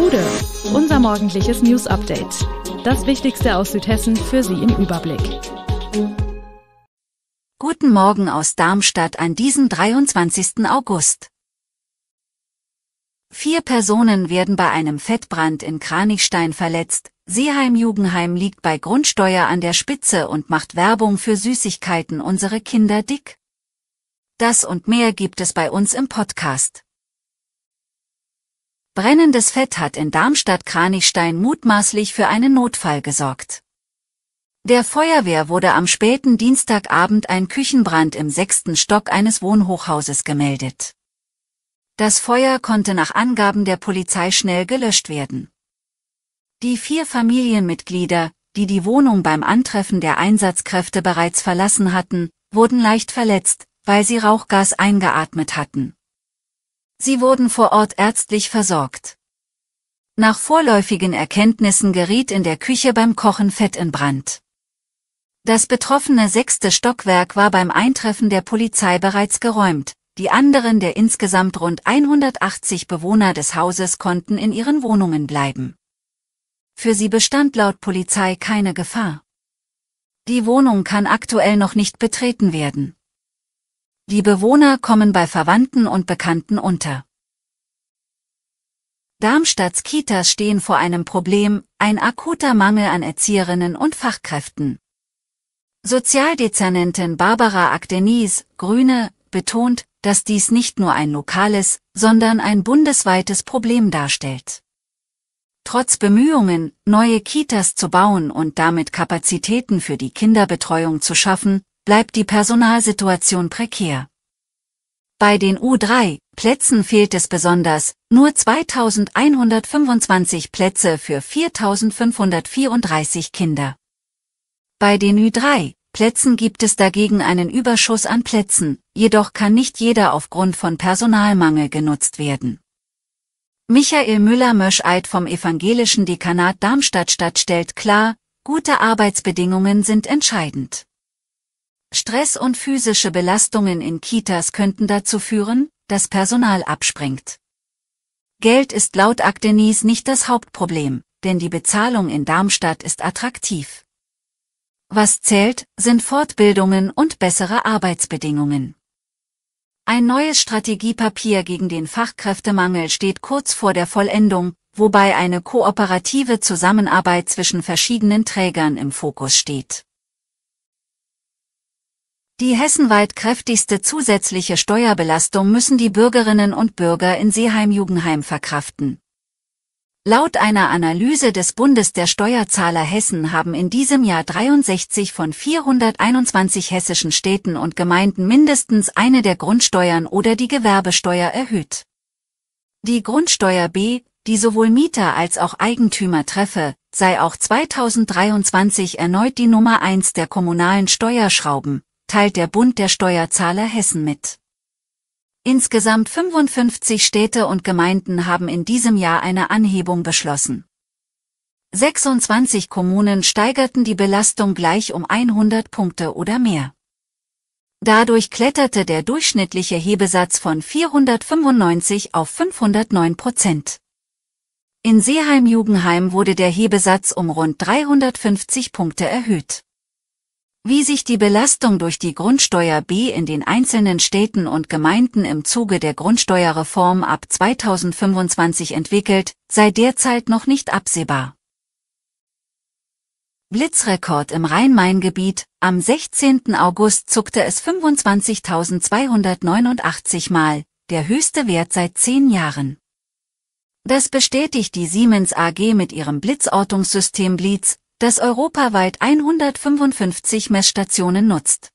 Hude, unser morgendliches News Update. Das Wichtigste aus Südhessen für Sie im Überblick. Guten Morgen aus Darmstadt an diesem 23. August. Vier Personen werden bei einem Fettbrand in Kranichstein verletzt. Seeheim-Jugendheim liegt bei Grundsteuer an der Spitze und macht Werbung für Süßigkeiten unsere Kinder dick. Das und mehr gibt es bei uns im Podcast. Brennendes Fett hat in Darmstadt-Kranichstein mutmaßlich für einen Notfall gesorgt. Der Feuerwehr wurde am späten Dienstagabend ein Küchenbrand im sechsten Stock eines Wohnhochhauses gemeldet. Das Feuer konnte nach Angaben der Polizei schnell gelöscht werden. Die vier Familienmitglieder, die die Wohnung beim Antreffen der Einsatzkräfte bereits verlassen hatten, wurden leicht verletzt, weil sie Rauchgas eingeatmet hatten. Sie wurden vor Ort ärztlich versorgt. Nach vorläufigen Erkenntnissen geriet in der Küche beim Kochen Fett in Brand. Das betroffene sechste Stockwerk war beim Eintreffen der Polizei bereits geräumt, die anderen der insgesamt rund 180 Bewohner des Hauses konnten in ihren Wohnungen bleiben. Für sie bestand laut Polizei keine Gefahr. Die Wohnung kann aktuell noch nicht betreten werden. Die Bewohner kommen bei Verwandten und Bekannten unter. Darmstadts Kitas stehen vor einem Problem, ein akuter Mangel an Erzieherinnen und Fachkräften. Sozialdezernentin Barbara Agdenis, Grüne, betont, dass dies nicht nur ein lokales, sondern ein bundesweites Problem darstellt. Trotz Bemühungen, neue Kitas zu bauen und damit Kapazitäten für die Kinderbetreuung zu schaffen, bleibt die Personalsituation prekär. Bei den U3 Plätzen fehlt es besonders, nur 2125 Plätze für 4534 Kinder. Bei den u 3 Plätzen gibt es dagegen einen Überschuss an Plätzen, jedoch kann nicht jeder aufgrund von Personalmangel genutzt werden. Michael Müller-Möscheid vom Evangelischen Dekanat Darmstadt-Stadt stellt klar, gute Arbeitsbedingungen sind entscheidend. Stress und physische Belastungen in Kitas könnten dazu führen, dass Personal abspringt. Geld ist laut Aktenis nicht das Hauptproblem, denn die Bezahlung in Darmstadt ist attraktiv. Was zählt, sind Fortbildungen und bessere Arbeitsbedingungen. Ein neues Strategiepapier gegen den Fachkräftemangel steht kurz vor der Vollendung, wobei eine kooperative Zusammenarbeit zwischen verschiedenen Trägern im Fokus steht. Die hessenweit kräftigste zusätzliche Steuerbelastung müssen die Bürgerinnen und Bürger in seeheim jugendheim verkraften. Laut einer Analyse des Bundes der Steuerzahler Hessen haben in diesem Jahr 63 von 421 hessischen Städten und Gemeinden mindestens eine der Grundsteuern oder die Gewerbesteuer erhöht. Die Grundsteuer B, die sowohl Mieter als auch Eigentümer treffe, sei auch 2023 erneut die Nummer eins der kommunalen Steuerschrauben teilt der Bund der Steuerzahler Hessen mit. Insgesamt 55 Städte und Gemeinden haben in diesem Jahr eine Anhebung beschlossen. 26 Kommunen steigerten die Belastung gleich um 100 Punkte oder mehr. Dadurch kletterte der durchschnittliche Hebesatz von 495 auf 509 Prozent. In Seeheim-Jugenheim wurde der Hebesatz um rund 350 Punkte erhöht wie sich die Belastung durch die Grundsteuer B in den einzelnen Städten und Gemeinden im Zuge der Grundsteuerreform ab 2025 entwickelt, sei derzeit noch nicht absehbar. Blitzrekord im Rhein-Main-Gebiet, am 16. August zuckte es 25.289 Mal, der höchste Wert seit zehn Jahren. Das bestätigt die Siemens AG mit ihrem Blitzortungssystem Blitz, das europaweit 155 Messstationen nutzt.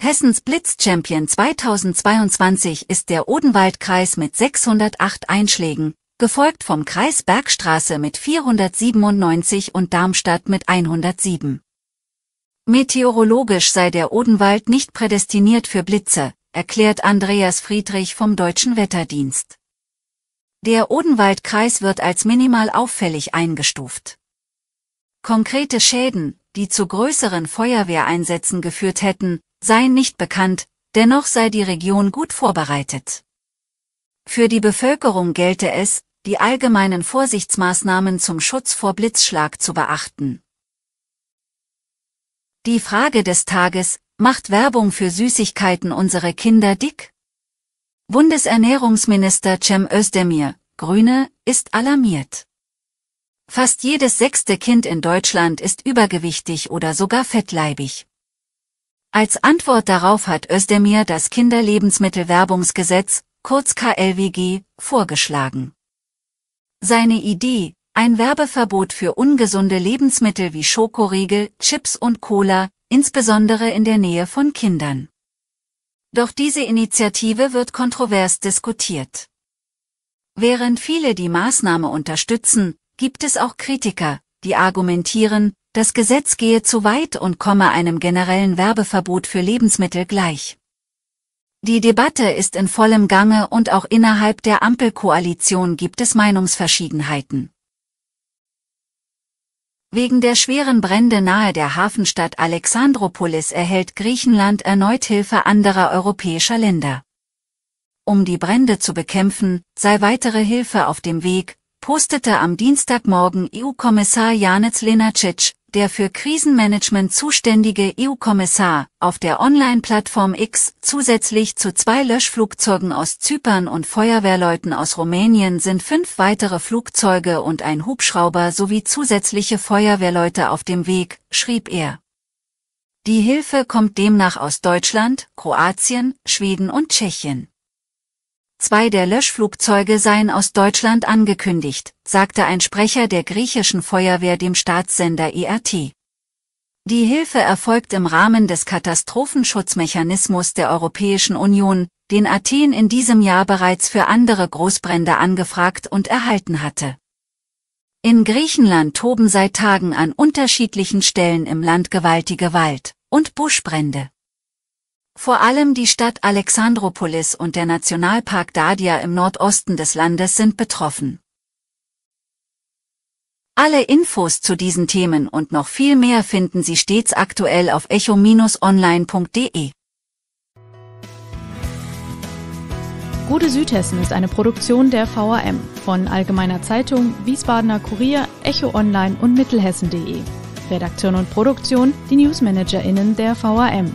Hessens Blitzchampion 2022 ist der Odenwaldkreis mit 608 Einschlägen, gefolgt vom Kreis Bergstraße mit 497 und Darmstadt mit 107. Meteorologisch sei der Odenwald nicht prädestiniert für Blitze, erklärt Andreas Friedrich vom Deutschen Wetterdienst. Der Odenwaldkreis wird als minimal auffällig eingestuft. Konkrete Schäden, die zu größeren Feuerwehreinsätzen geführt hätten, seien nicht bekannt, dennoch sei die Region gut vorbereitet. Für die Bevölkerung gelte es, die allgemeinen Vorsichtsmaßnahmen zum Schutz vor Blitzschlag zu beachten. Die Frage des Tages, macht Werbung für Süßigkeiten unsere Kinder dick? Bundesernährungsminister Cem Özdemir, Grüne, ist alarmiert. Fast jedes sechste Kind in Deutschland ist übergewichtig oder sogar fettleibig. Als Antwort darauf hat Özdemir das Kinderlebensmittelwerbungsgesetz, kurz KLWG, vorgeschlagen. Seine Idee, ein Werbeverbot für ungesunde Lebensmittel wie Schokoriegel, Chips und Cola, insbesondere in der Nähe von Kindern. Doch diese Initiative wird kontrovers diskutiert. Während viele die Maßnahme unterstützen, gibt es auch Kritiker, die argumentieren, das Gesetz gehe zu weit und komme einem generellen Werbeverbot für Lebensmittel gleich. Die Debatte ist in vollem Gange und auch innerhalb der Ampelkoalition gibt es Meinungsverschiedenheiten. Wegen der schweren Brände nahe der Hafenstadt Alexandropolis erhält Griechenland erneut Hilfe anderer europäischer Länder. Um die Brände zu bekämpfen, sei weitere Hilfe auf dem Weg, postete am Dienstagmorgen EU-Kommissar Janez Lenacic, der für Krisenmanagement zuständige EU-Kommissar, auf der Online-Plattform X zusätzlich zu zwei Löschflugzeugen aus Zypern und Feuerwehrleuten aus Rumänien sind fünf weitere Flugzeuge und ein Hubschrauber sowie zusätzliche Feuerwehrleute auf dem Weg, schrieb er. Die Hilfe kommt demnach aus Deutschland, Kroatien, Schweden und Tschechien. Zwei der Löschflugzeuge seien aus Deutschland angekündigt, sagte ein Sprecher der griechischen Feuerwehr dem Staatssender ERT. Die Hilfe erfolgt im Rahmen des Katastrophenschutzmechanismus der Europäischen Union, den Athen in diesem Jahr bereits für andere Großbrände angefragt und erhalten hatte. In Griechenland toben seit Tagen an unterschiedlichen Stellen im Land gewaltige Wald- und Buschbrände. Vor allem die Stadt Alexandropolis und der Nationalpark Dadia im Nordosten des Landes sind betroffen. Alle Infos zu diesen Themen und noch viel mehr finden Sie stets aktuell auf echo-online.de. Gute Südhessen ist eine Produktion der VRM von Allgemeiner Zeitung, Wiesbadener Kurier, Echo Online und Mittelhessen.de. Redaktion und Produktion die Newsmanagerinnen der VRM.